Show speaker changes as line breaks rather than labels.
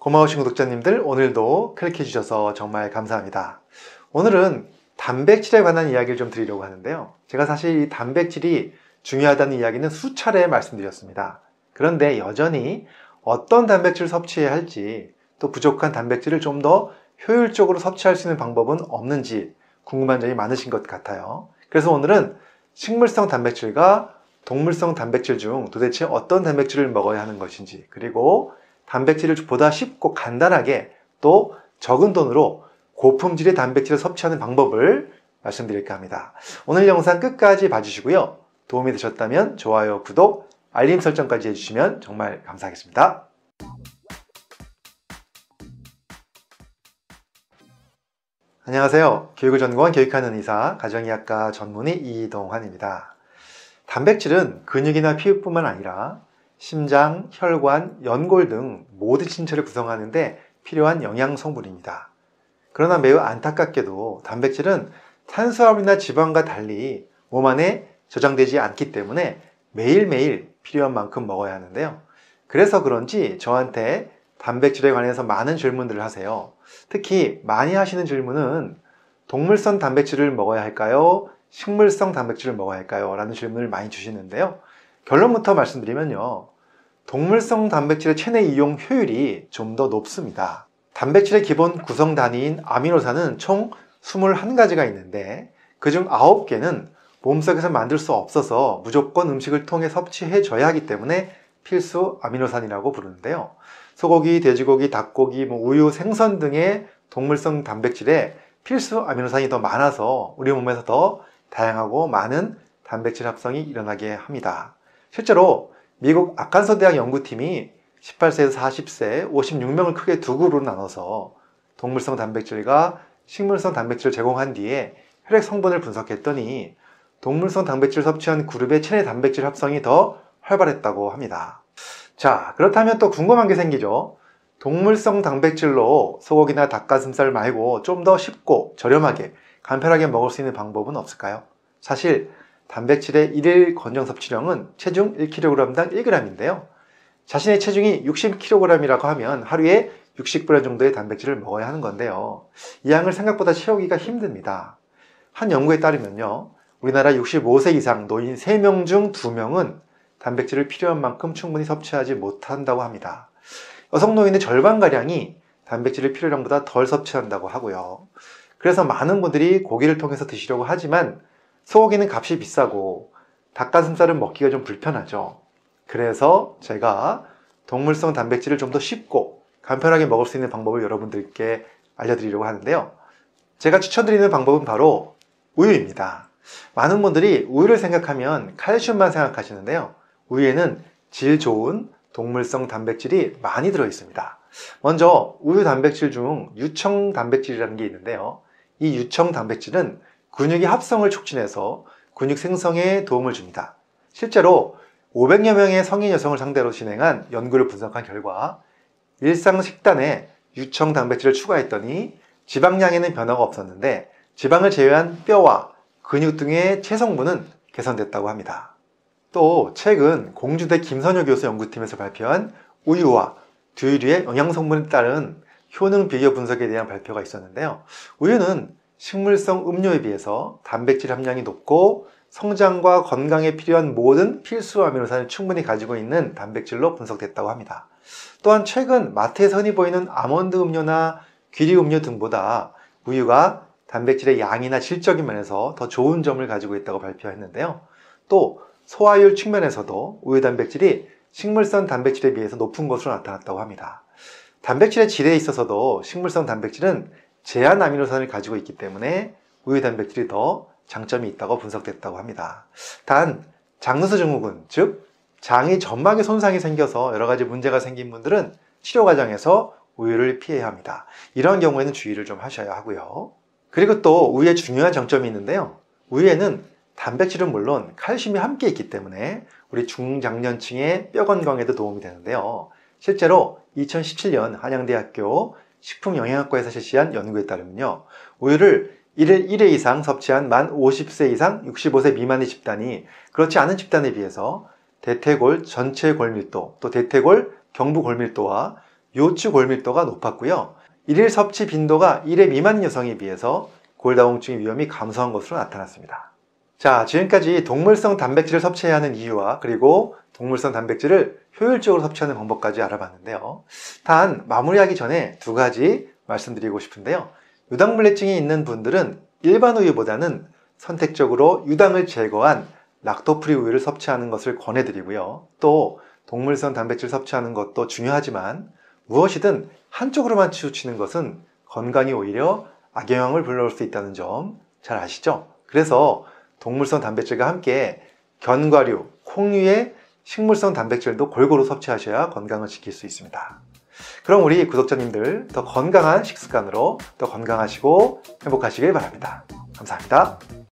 고마우신 구독자님들 오늘도 클릭해주셔서 정말 감사합니다. 오늘은 단백질에 관한 이야기를 좀 드리려고 하는데요. 제가 사실 이 단백질이 중요하다는 이야기는 수차례 말씀드렸습니다. 그런데 여전히 어떤 단백질을 섭취해야 할지 또 부족한 단백질을 좀 더 효율적으로 섭취할 수 있는 방법은 없는지 궁금한 점이 많으신 것 같아요. 그래서 오늘은 식물성 단백질과 동물성 단백질 중 도대체 어떤 단백질을 먹어야 하는 것인지 그리고 단백질을 보다 쉽고 간단하게 또 적은 돈으로 고품질의 단백질을 섭취하는 방법을 말씀드릴까 합니다. 오늘 영상 끝까지 봐주시고요. 도움이 되셨다면 좋아요, 구독, 알림 설정까지 해주시면 정말 감사하겠습니다. 안녕하세요. 교육을 전공한 교육하는 의사, 가정의학과 전문의 이동환입니다. 단백질은 근육이나 피부뿐만 아니라 심장, 혈관, 연골 등 모든 신체를 구성하는데 필요한 영양 성분입니다. 그러나 매우 안타깝게도 단백질은 탄수화물이나 지방과 달리 몸 안에 저장되지 않기 때문에 매일매일 필요한 만큼 먹어야 하는데요. 그래서 그런지 저한테 단백질에 관해서 많은 질문들을 하세요. 특히 많이 하시는 질문은 동물성 단백질을 먹어야 할까요? 식물성 단백질을 먹어야 할까요? 라는 질문을 많이 주시는데요. 결론부터 말씀드리면요. 동물성 단백질의 체내 이용 효율이 좀 더 높습니다. 단백질의 기본 구성 단위인 아미노산은 총 21가지가 있는데 그 중 9개는 몸속에서 만들 수 없어서 무조건 음식을 통해 섭취해줘야 하기 때문에 필수 아미노산이라고 부르는데요. 소고기, 돼지고기, 닭고기, 뭐 우유, 생선 등의 동물성 단백질에 필수 아미노산이 더 많아서 우리 몸에서 더 다양하고 많은 단백질 합성이 일어나게 합니다. 실제로 미국 아칸서 대학 연구팀이 18세에서 40세 56명을 크게 두 그룹으로 나눠서 동물성 단백질과 식물성 단백질을 제공한 뒤에 혈액 성분을 분석했더니 동물성 단백질 섭취한 그룹의 체내 단백질 합성이 더 활발했다고 합니다. 자, 그렇다면 또 궁금한 게 생기죠. 동물성 단백질로 소고기나 닭가슴살 말고 좀 더 쉽고 저렴하게 간편하게 먹을 수 있는 방법은 없을까요? 사실 단백질의 1일 권장 섭취량은 체중 1kg당 1g인데요. 자신의 체중이 60kg이라고 하면 하루에 60g 정도의 단백질을 먹어야 하는 건데요. 이 양을 생각보다 채우기가 힘듭니다. 한 연구에 따르면요. 우리나라 65세 이상 노인 3명 중 2명은 단백질을 필요한 만큼 충분히 섭취하지 못한다고 합니다. 여성 노인의 절반가량이 단백질을 필요량보다 덜 섭취한다고 하고요. 그래서 많은 분들이 고기를 통해서 드시려고 하지만 소고기는 값이 비싸고 닭가슴살은 먹기가 좀 불편하죠. 그래서 제가 동물성 단백질을 좀 더 쉽고 간편하게 먹을 수 있는 방법을 여러분들께 알려드리려고 하는데요. 제가 추천드리는 방법은 바로 우유입니다. 많은 분들이 우유를 생각하면 칼슘만 생각하시는데요. 우유에는 질 좋은 동물성 단백질이 많이 들어 있습니다. 먼저 우유 단백질 중 유청 단백질이라는 게 있는데요. 이 유청 단백질은 근육의 합성을 촉진해서 근육 생성에 도움을 줍니다. 실제로 500여 명의 성인 여성을 상대로 진행한 연구를 분석한 결과 일상 식단에 유청 단백질을 추가했더니 지방량에는 변화가 없었는데 지방을 제외한 뼈와 근육 등의 체성분은 개선됐다고 합니다. 또 최근 공주대 김선효 교수 연구팀에서 발표한 우유와 두유류의 영양성분에 따른 효능 비교 분석에 대한 발표가 있었는데요. 우유는 식물성 음료에 비해서 단백질 함량이 높고 성장과 건강에 필요한 모든 필수 아미노산을 충분히 가지고 있는 단백질로 분석됐다고 합니다. 또한 최근 마트에서 흔히 보이는 아몬드 음료나 귀리 음료 등보다 우유가 단백질의 양이나 질적인 면에서 더 좋은 점을 가지고 있다고 발표했는데요. 또 소화율 측면에서도 우유 단백질이 식물성 단백질에 비해서 높은 것으로 나타났다고 합니다. 단백질의 질에 있어서도 식물성 단백질은 제한 아미노산을 가지고 있기 때문에 우유 단백질이 더 장점이 있다고 분석됐다고 합니다. 단 장누수 증후군 즉장의 점막에 손상이 생겨서 여러 가지 문제가 생긴 분들은 치료 과정에서 우유를 피해야 합니다. 이런 경우에는 주의를 좀 하셔야 하고요. 그리고 또 우유의 중요한 장점이 있는데요. 우유에는 단백질은 물론 칼슘이 함께 있기 때문에 우리 중장년층의 뼈 건강에도 도움이 되는데요. 실제로 2017년 한양대학교 식품영양학과에서 실시한 연구에 따르면요. 우유를 1일 1회 이상 섭취한 만 50세 이상 65세 미만의 집단이 그렇지 않은 집단에 비해서 대퇴골 전체 골밀도, 또 대퇴골 경부 골밀도와 요추 골밀도가 높았고요. 1일 섭취 빈도가 1회 미만 여성에 비해서 골다공증 위험이 감소한 것으로 나타났습니다. 자, 지금까지 동물성 단백질을 섭취해야 하는 이유와 그리고 동물성 단백질을 효율적으로 섭취하는 방법까지 알아봤는데요. 단 마무리하기 전에 두 가지 말씀드리고 싶은데요. 유당물레증이 있는 분들은 일반 우유보다는 선택적으로 유당을 제거한 락토프리 우유를 섭취하는 것을 권해드리고요. 또 동물성 단백질 섭취하는 것도 중요하지만 무엇이든 한쪽으로만 치우치는 것은 건강이 오히려 악영향을 불러올 수 있다는 점 잘 아시죠? 그래서 동물성 단백질과 함께 견과류, 콩류의 식물성 단백질도 골고루 섭취하셔야 건강을 지킬 수 있습니다. 그럼 우리 구독자님들 더 건강한 식습관으로 더 건강하시고 행복하시길 바랍니다. 감사합니다.